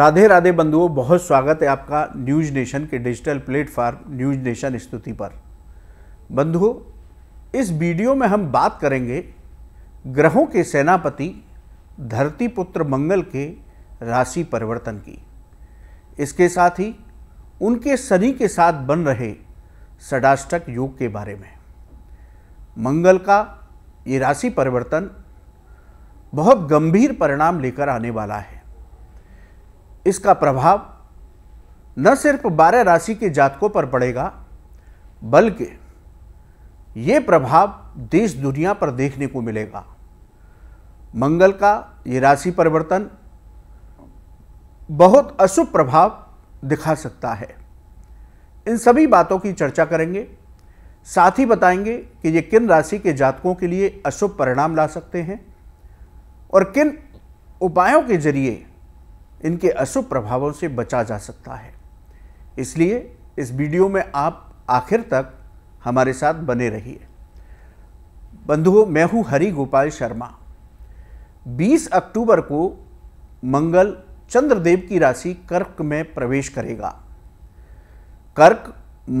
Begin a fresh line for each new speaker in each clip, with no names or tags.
राधे राधे बंधुओं बहुत स्वागत है आपका न्यूज नेशन के डिजिटल प्लेटफॉर्म न्यूज नेशन स्तुति पर बंधुओं इस वीडियो में हम बात करेंगे ग्रहों के सेनापति धरती पुत्र मंगल के राशि परिवर्तन की इसके साथ ही उनके शनि के साथ बन रहे षडाष्टक योग के बारे में मंगल का ये राशि परिवर्तन बहुत गंभीर परिणाम लेकर आने वाला है इसका प्रभाव न सिर्फ बारह राशि के जातकों पर पड़ेगा बल्कि ये प्रभाव देश दुनिया पर देखने को मिलेगा मंगल का ये राशि परिवर्तन बहुत अशुभ प्रभाव दिखा सकता है इन सभी बातों की चर्चा करेंगे साथ ही बताएंगे कि ये किन राशि के जातकों के लिए अशुभ परिणाम ला सकते हैं और किन उपायों के जरिए इनके अशुभ प्रभावों से बचा जा सकता है इसलिए इस वीडियो में आप आखिर तक हमारे साथ बने रहिए बंधुओं मैं हूं हरि गोपाल शर्मा 20 अक्टूबर को मंगल चंद्रदेव की राशि कर्क में प्रवेश करेगा कर्क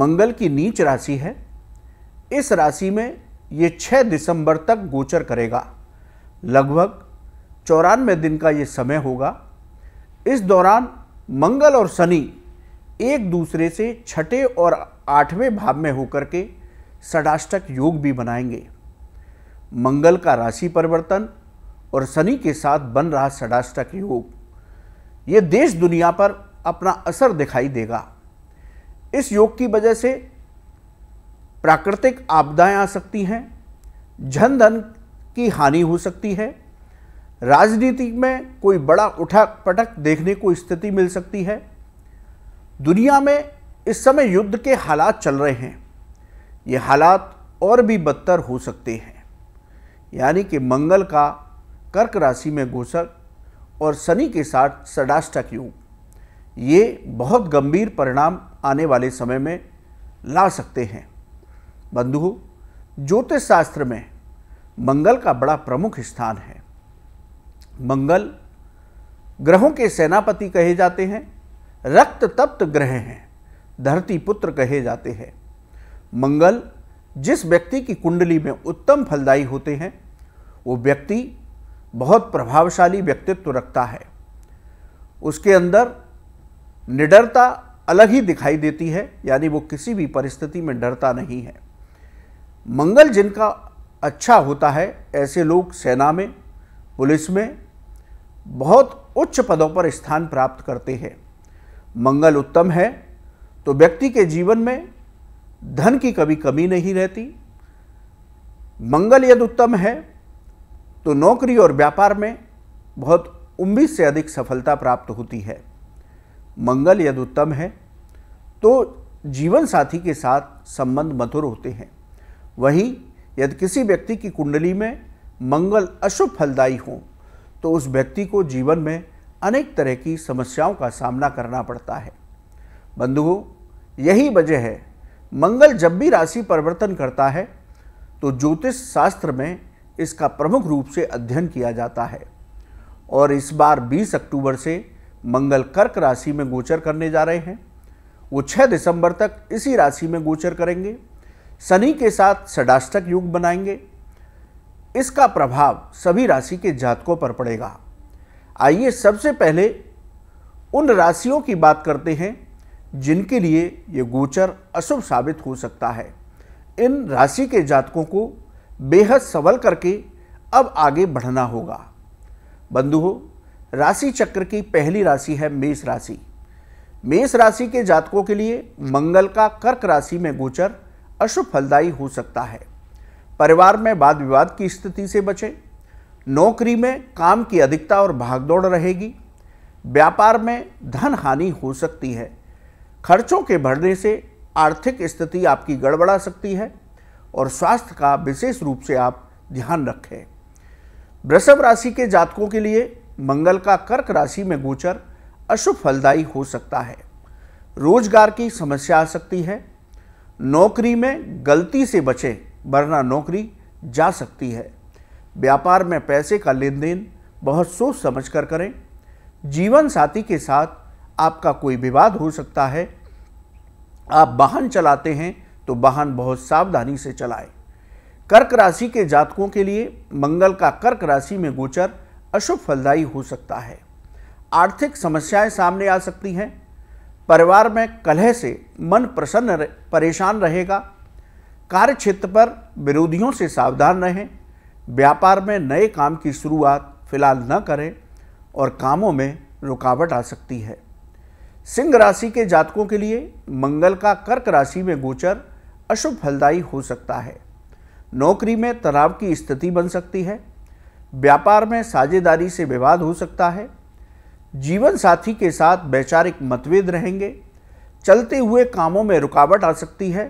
मंगल की नीच राशि है इस राशि में ये 6 दिसंबर तक गोचर करेगा लगभग चौरानवे दिन का ये समय होगा इस दौरान मंगल और शनि एक दूसरे से छठे और आठवें भाव में होकर के षडाष्टक योग भी बनाएंगे मंगल का राशि परिवर्तन और शनि के साथ बन रहा षडाष्टक योग ये देश दुनिया पर अपना असर दिखाई देगा इस योग की वजह से प्राकृतिक आपदाएं आ सकती हैं जन धन की हानि हो सकती है राजनीति में कोई बड़ा उठक पटक देखने को स्थिति मिल सकती है दुनिया में इस समय युद्ध के हालात चल रहे हैं ये हालात और भी बदतर हो सकते हैं यानी कि मंगल का कर्क राशि में घोषक और शनि के साथ सडाष्टक योग ये बहुत गंभीर परिणाम आने वाले समय में ला सकते हैं बंधु ज्योतिष शास्त्र में मंगल का बड़ा प्रमुख स्थान है मंगल ग्रहों के सेनापति कहे जाते हैं रक्त तप्त ग्रह हैं धरती पुत्र कहे जाते हैं मंगल जिस व्यक्ति की कुंडली में उत्तम फलदायी होते हैं वो व्यक्ति बहुत प्रभावशाली व्यक्तित्व रखता है उसके अंदर निडरता अलग ही दिखाई देती है यानी वो किसी भी परिस्थिति में डरता नहीं है मंगल जिनका अच्छा होता है ऐसे लोग सेना में पुलिस में बहुत उच्च पदों पर स्थान प्राप्त करते हैं मंगल उत्तम है तो व्यक्ति के जीवन में धन की कभी कमी नहीं रहती मंगल यदि उत्तम है तो नौकरी और व्यापार में बहुत उम्मीद से अधिक सफलता प्राप्त होती है मंगल यदि उत्तम है तो जीवन साथी के साथ संबंध मधुर होते हैं वहीं यदि किसी व्यक्ति की कुंडली में मंगल अशुभ फलदायी हों तो उस व्यक्ति को जीवन में अनेक तरह की समस्याओं का सामना करना पड़ता है बंधुओं यही वजह है मंगल जब भी राशि परिवर्तन करता है तो ज्योतिष शास्त्र में इसका प्रमुख रूप से अध्ययन किया जाता है और इस बार 20 अक्टूबर से मंगल कर्क राशि में गोचर करने जा रहे हैं वो 6 दिसंबर तक इसी राशि में गोचर करेंगे शनि के साथ षडाष्टक युग बनाएंगे इसका प्रभाव सभी राशि के जातकों पर पड़ेगा आइए सबसे पहले उन राशियों की बात करते हैं जिनके लिए ये गोचर अशुभ साबित हो सकता है इन राशि के जातकों को बेहद सबल करके अब आगे बढ़ना होगा बंधुओं राशि चक्र की पहली राशि है मेष राशि मेष राशि के जातकों के लिए मंगल का कर्क राशि में गोचर अशुभ फलदायी हो सकता है परिवार में वाद विवाद की स्थिति से बचें नौकरी में काम की अधिकता और भागदौड़ रहेगी व्यापार में धन हानि हो सकती है खर्चों के बढ़ने से आर्थिक स्थिति आपकी गड़बड़ा सकती है और स्वास्थ्य का विशेष रूप से आप ध्यान रखें वृषभ राशि के जातकों के लिए मंगल का कर्क राशि में गोचर अशुभ फलदायी हो सकता है रोजगार की समस्या आ सकती है नौकरी में गलती से बचें वरना नौकरी जा सकती है व्यापार में पैसे का लेन देन बहुत सोच समझ कर करें जीवन साथी के साथ आपका कोई विवाद हो सकता है आप वाहन चलाते हैं तो वाहन बहुत सावधानी से चलाएं कर्क राशि के जातकों के लिए मंगल का कर्क राशि में गोचर अशुभ फलदायी हो सकता है आर्थिक समस्याएं सामने आ सकती हैं परिवार में कलह से मन प्रसन्न परेशान रहेगा कार्य क्षेत्र पर विरोधियों से सावधान रहें व्यापार में नए काम की शुरुआत फिलहाल न करें और कामों में रुकावट आ सकती है सिंह राशि के जातकों के लिए मंगल का कर्क राशि में गोचर अशुभ फलदायी हो सकता है नौकरी में तनाव की स्थिति बन सकती है व्यापार में साझेदारी से विवाद हो सकता है जीवन साथी के साथ वैचारिक मतभेद रहेंगे चलते हुए कामों में रुकावट आ सकती है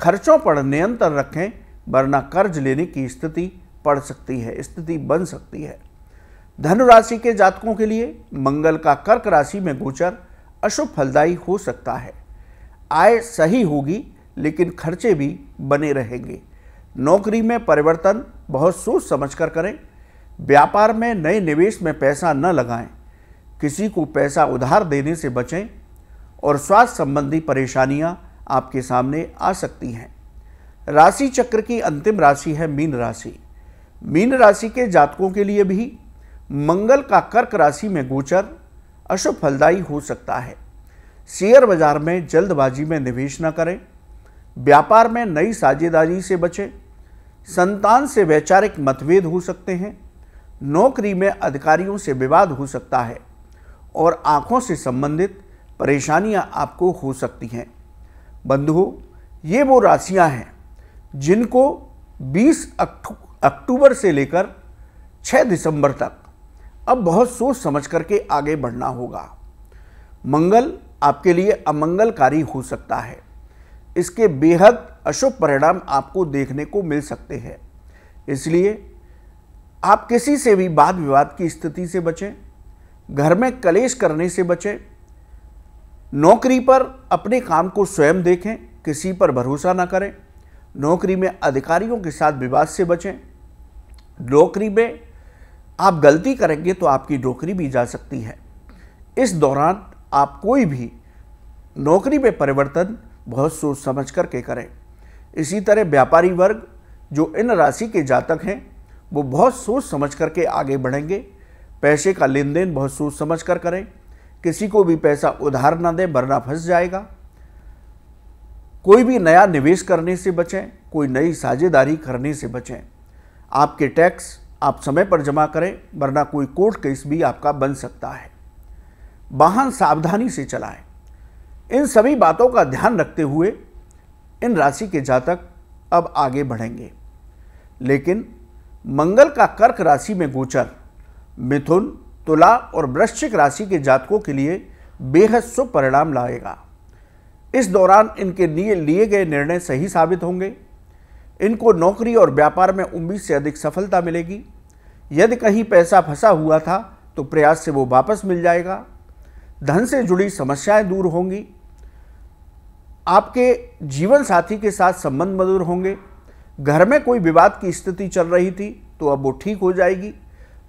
खर्चों पर नियंत्रण रखें वरना कर्ज लेने की स्थिति पड़ सकती है स्थिति बन सकती है धनु राशि के जातकों के लिए मंगल का कर्क राशि में गोचर अशुभ फलदायी हो सकता है आय सही होगी लेकिन खर्चे भी बने रहेंगे नौकरी में परिवर्तन बहुत सोच समझकर करें व्यापार में नए निवेश में पैसा न लगाएं किसी को पैसा उधार देने से बचें और स्वास्थ्य संबंधी परेशानियां आपके सामने आ सकती हैं राशि चक्र की अंतिम राशि है मीन राशि मीन राशि के जातकों के लिए भी मंगल का कर्क राशि में गोचर अशुभ फलदायी हो सकता है शेयर बाजार में जल्दबाजी में निवेश न करें व्यापार में नई साझेदारी से बचें संतान से वैचारिक मतभेद हो सकते हैं नौकरी में अधिकारियों से विवाद हो सकता है और आँखों से संबंधित परेशानियां आपको हो सकती हैं बंधुओं ये वो राशियां हैं जिनको 20 अक्टूबर से लेकर 6 दिसंबर तक अब बहुत सोच समझ करके आगे बढ़ना होगा मंगल आपके लिए अमंगलकारी हो सकता है इसके बेहद अशुभ परिणाम आपको देखने को मिल सकते हैं इसलिए आप किसी से भी वाद विवाद की स्थिति से बचें घर में कलेश करने से बचें नौकरी पर अपने काम को स्वयं देखें किसी पर भरोसा ना करें नौकरी में अधिकारियों के साथ विवाद से बचें नौकरी में आप गलती करेंगे तो आपकी नौकरी भी जा सकती है इस दौरान आप कोई भी नौकरी में परिवर्तन बहुत सोच समझ कर के करें इसी तरह व्यापारी वर्ग जो इन राशि के जातक हैं वो बहुत सोच समझ कर के आगे बढ़ेंगे पैसे का लेन देन बहुत सोच समझ कर करें किसी को भी पैसा उधार ना दें वरना फंस जाएगा कोई भी नया निवेश करने से बचें कोई नई साझेदारी करने से बचें आपके टैक्स आप समय पर जमा करें वरना कोई कोर्ट केस भी आपका बन सकता है वाहन सावधानी से चलाएं इन सभी बातों का ध्यान रखते हुए इन राशि के जातक अब आगे बढ़ेंगे लेकिन मंगल का कर्क राशि में गोचर मिथुन तुला और वृश्चिक राशि के जातकों के लिए बेहद शुभ परिणाम लाएगा इस दौरान इनके लिए लिए गए निर्णय सही साबित होंगे इनको नौकरी और व्यापार में उम्मीद से अधिक सफलता मिलेगी यदि कहीं पैसा फंसा हुआ था तो प्रयास से वो वापस मिल जाएगा धन से जुड़ी समस्याएं दूर होंगी आपके जीवन साथी के साथ संबंध मधुर होंगे घर में कोई विवाद की स्थिति चल रही थी तो अब वो ठीक हो जाएगी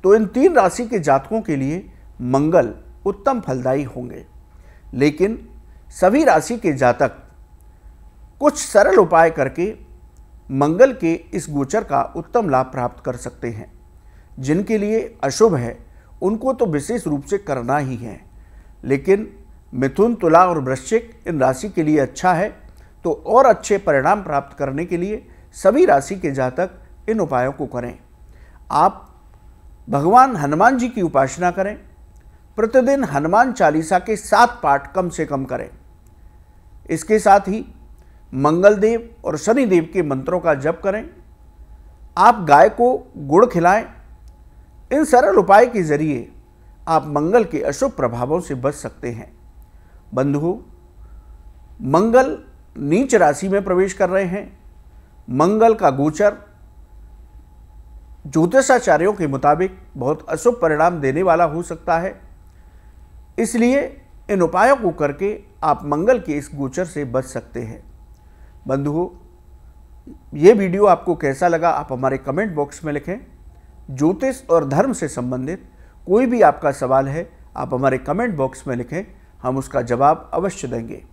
तो इन तीन राशि के जातकों के लिए मंगल उत्तम फलदायी होंगे लेकिन सभी राशि के जातक कुछ सरल उपाय करके मंगल के इस गोचर का उत्तम लाभ प्राप्त कर सकते हैं जिनके लिए अशुभ है उनको तो विशेष रूप से करना ही है लेकिन मिथुन तुला और वृश्चिक इन राशि के लिए अच्छा है तो और अच्छे परिणाम प्राप्त करने के लिए सभी राशि के जातक इन उपायों को करें आप भगवान हनुमान जी की उपासना करें प्रतिदिन हनुमान चालीसा के सात पाठ कम से कम करें इसके साथ ही मंगलदेव और शनिदेव के मंत्रों का जप करें आप गाय को गुड़ खिलाएं इन सरल उपाय के जरिए आप मंगल के अशुभ प्रभावों से बच सकते हैं बंधुओं मंगल नीच राशि में प्रवेश कर रहे हैं मंगल का गोचर ज्योतिषाचार्यों के मुताबिक बहुत अशुभ परिणाम देने वाला हो सकता है इसलिए इन उपायों को करके आप मंगल के इस गोचर से बच सकते हैं बंधुओं ये वीडियो आपको कैसा लगा आप हमारे कमेंट बॉक्स में लिखें ज्योतिष और धर्म से संबंधित कोई भी आपका सवाल है आप हमारे कमेंट बॉक्स में लिखें हम उसका जवाब अवश्य देंगे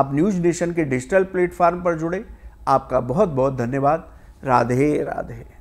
आप न्यूज़ नेशन के डिजिटल प्लेटफॉर्म पर जुड़े आपका बहुत बहुत धन्यवाद राधे राधे